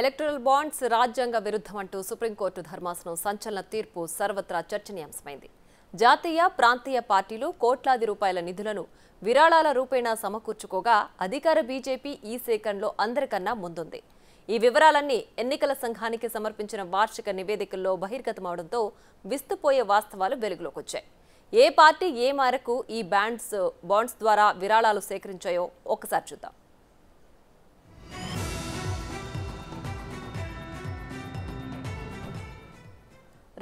electoral bonds రాజ్యాంగ విరుద్ధమంటూ supreme court ధర్మాసనం సంచలన తీర్పు సర్వత్రా చర్చనీయాంశమైంది జాతీయ ప్రాంతీయ పార్టీలు కోట్లాది రూపాయల నిధులను విరాళాల రూపేణా సమకూర్చుకోగా అధికార బీజేపీ ఈ సేకరణలో అందరికన్నా ముందుంది ఈ వివరాలన్నీ ఎన్నికల సంఘానికి సమర్పించిన వార్షిక నివేదికల్లో బహిర్గతమవడంతో విస్తుపోయే వాస్తవాలు వెలుగులోకొచ్చాయి ఏ పార్టీ ఏ మేరకు ఈ బ్యాండ్స్ బాండ్స్ ద్వారా విరాళాలు సేకరించాయో ఒకసారి చూద్దాం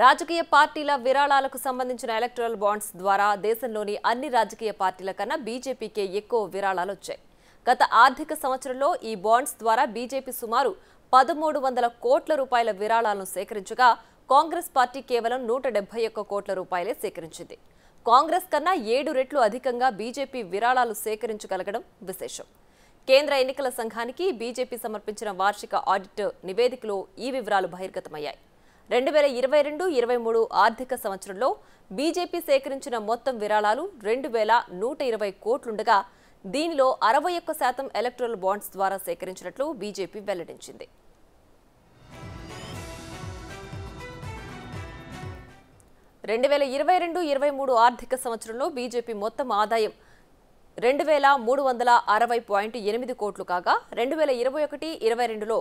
రాజకీయ పార్టీల విరాళాలకు సంబంధించిన ఎలక్టరల్ బాండ్స్ ద్వారా దేశంలోని అన్ని రాజకీయ పార్టీల కన్నా బీజేపీకే ఎక్కువ విరాళాలు వచ్చాయి గత ఆర్థిక సంవత్సరంలో ఈ బాండ్స్ ద్వారా బీజేపీ సుమారు పదమూడు వందల కోట్ల రూపాయల విరాళాలను సేకరించగా కాంగ్రెస్ పార్టీ కేవలం నూట డెబ్బై ఒక్క కోట్ల రూపాయలే సేకరించింది కాంగ్రెస్ కన్నా ఏడు రెట్లు అధికంగా బీజేపీ విరాళాలు సేకరించగలగడం విశేషం కేంద్ర ఎన్నికల సంఘానికి బీజేపీ సమర్పించిన వార్షిక ఆడిట్ నివేదికలో ఈ వివరాలు బహిర్గతమయ్యాయి రెండు వేల ఇరవై రెండు ఇరవై మూడు ఆర్థిక సంవత్సరంలో బీజేపీ సేకరించిన మొత్తం విరాళాలు రెండు వేల నూట ఇరవై కోట్లుండగా దీనిలో అరవై ఒక్క శాతం ఎలక్ట్రల్ బాండ్స్ ద్వారా సేకరించినట్లు బీజేపీ వెల్లడించింది రెండు వేల ఇరవై రెండు ఇరవై మూడు ఆర్థిక సంవత్సరంలో బీజేపీ మొత్తం ఆదాయం రెండు వేల మూడు వందల అరవై పాయింట్ ఎనిమిది కోట్లు కాగా రెండు వేల ఇరవై ఒకటి ఇరవై రెండులో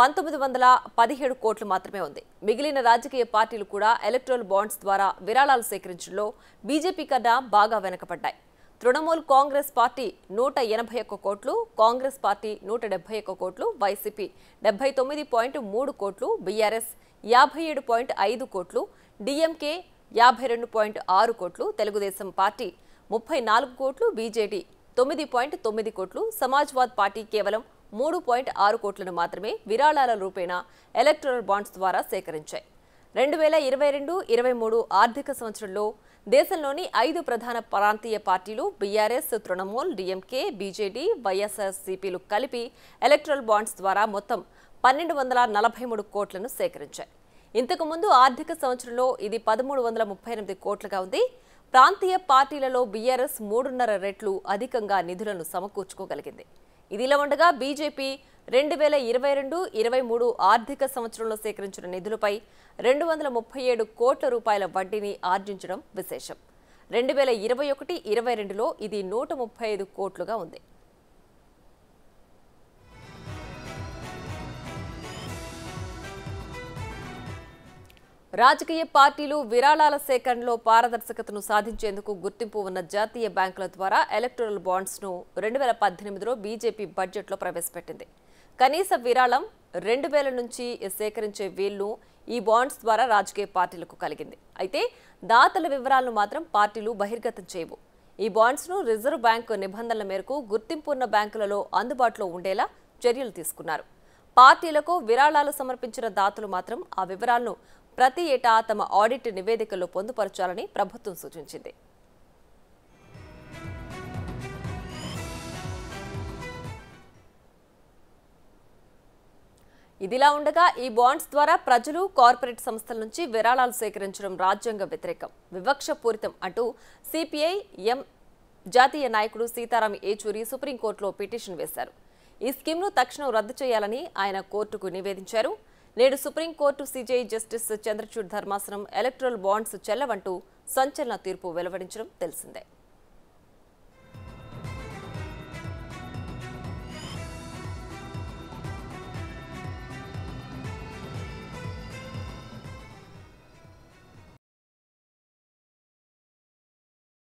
పంతొమ్మిది వందల పదిహేడు కోట్లు మాత్రమే ఉంది మిగిలిన రాజకీయ పార్టీలు కూడా ఎలక్ట్రల్ బాండ్స్ ద్వారా విరాళాలు సేకరించడంలో బీజేపీ కన్నా బాగా వెనకబడ్డాయి తృణమూల్ కాంగ్రెస్ పార్టీ నూట ఎనభై ఒక్క కోట్లు కాంగ్రెస్ పార్టీ నూట ఒక్క కోట్లు వైసీపీ డెబ్బై తొమ్మిది పాయింట్ మూడు కోట్లు బీఆర్ఎస్ యాభై ఏడు పాయింట్ ఐదు కోట్లు డిఎంకే యాభై రెండు పాయింట్ ఆరు కోట్లు తెలుగుదేశం పార్టీ ముప్పై నాలుగు కోట్లు బీజేడీ తొమ్మిది పాయింట్ తొమ్మిది కోట్లు సమాజ్వాద్ పార్టీ కేవలం మూడు పాయింట్ ఆరు కోట్లను మాత్రమే విరాళాల రూపేణా ఎలక్ట్రల్ బాండ్స్ ద్వారా సేకరించాయి రెండు వేల ఇరవై రెండు ఇరవై మూడు ఆర్థిక సంవత్సరంలో దేశంలోని ఐదు ప్రధాన ప్రాంతీయ పార్టీలు బీఆర్ఎస్ తృణమూల్ డిఎంకే బీజేడీ వైఎస్ఆర్సీపీలు కలిపి ఎలక్ట్రల్ బాండ్స్ ద్వారా మొత్తం పన్నెండు వందల నలభై మూడు కోట్లను సేకరించాయి ఇంతకుముందు ఆర్థిక సంవత్సరంలో ఇది పదమూడు వందల ముప్పై ఎనిమిది కోట్లుగా ఉంది ప్రాంతీయ పార్టీలలో బీఆర్ఎస్ మూడున్నర రెట్లు అధికంగా నిధులను సమకూర్చుకోగలిగింది ఇదిలా ఉండగా బీజేపీ రెండు వేల ఇరవై రెండు ఇరవై మూడు ఆర్థిక సంవత్సరంలో సేకరించిన నిధులపై రెండు వందల ముప్పై ఏడు కోట్ల రూపాయల వడ్డీని ఆర్జించడం విశేషం రెండు వేల ఇరవై ఒకటి ఇరవై రెండులో ఇది నూట ముప్పై ఐదు కోట్లుగా ఉంది రాజకీయ పార్టీలు విరాళాల సేకరణలో పారదర్శకతను సాధించేందుకు గుర్తింపు ఉన్న జాతీయ బ్యాంకుల ద్వారా ఎలక్టోరల్ బాండ్స్ను రెండు వేల పద్దెనిమిదిలో బీజేపీ బడ్జెట్లో ప్రవేశపెట్టింది కనీస విరాళం రెండు వేల నుంచి సేకరించే వీళ్లు ఈ బాండ్స్ ద్వారా రాజకీయ పార్టీలకు కలిగింది అయితే దాతల వివరాలను మాత్రం పార్టీలు బహిర్గతం చేయవు ఈ బాండ్స్ను రిజర్వ్ బ్యాంకు నిబంధనల మేరకు గుర్తింపు ఉన్న బ్యాంకులలో అందుబాటులో ఉండేలా చర్యలు తీసుకున్నారు పార్టీలకు విరాళాలు సమర్పించిన దాతలు మాత్రం ఆ వివరాలను ప్రతి ఏటా తమ ఆడిట్ నివేదికలో పొందుపరచాలని ప్రభుత్వం సూచించింది ఇదిలా ఉండగా ఈ బాండ్స్ ద్వారా ప్రజలు కార్పొరేట్ సంస్థల నుంచి విరాళాలు సేకరించడం రాజ్యాంగ వ్యతిరేకం వివక్ష పూరితం అంటూ సిపిఐ ఎం జాతీయ నాయకుడు సీతారాం ఏచూరి సుప్రీంకోర్టులో పిటిషన్ వేశారు ఈ స్కీమ్ను తక్షణం రద్దు చేయాలని ఆయన కోర్టుకు నివేదించారు నేడు సుప్రీంకోర్టు సీజేఐ జస్టిస్ చంద్రచూడ్ ధర్మాసనం ఎలక్ట్రల్ బాండ్స్ చెల్లవంటూ సంచలన తీర్పు వెలువడించడం తెలిసిందే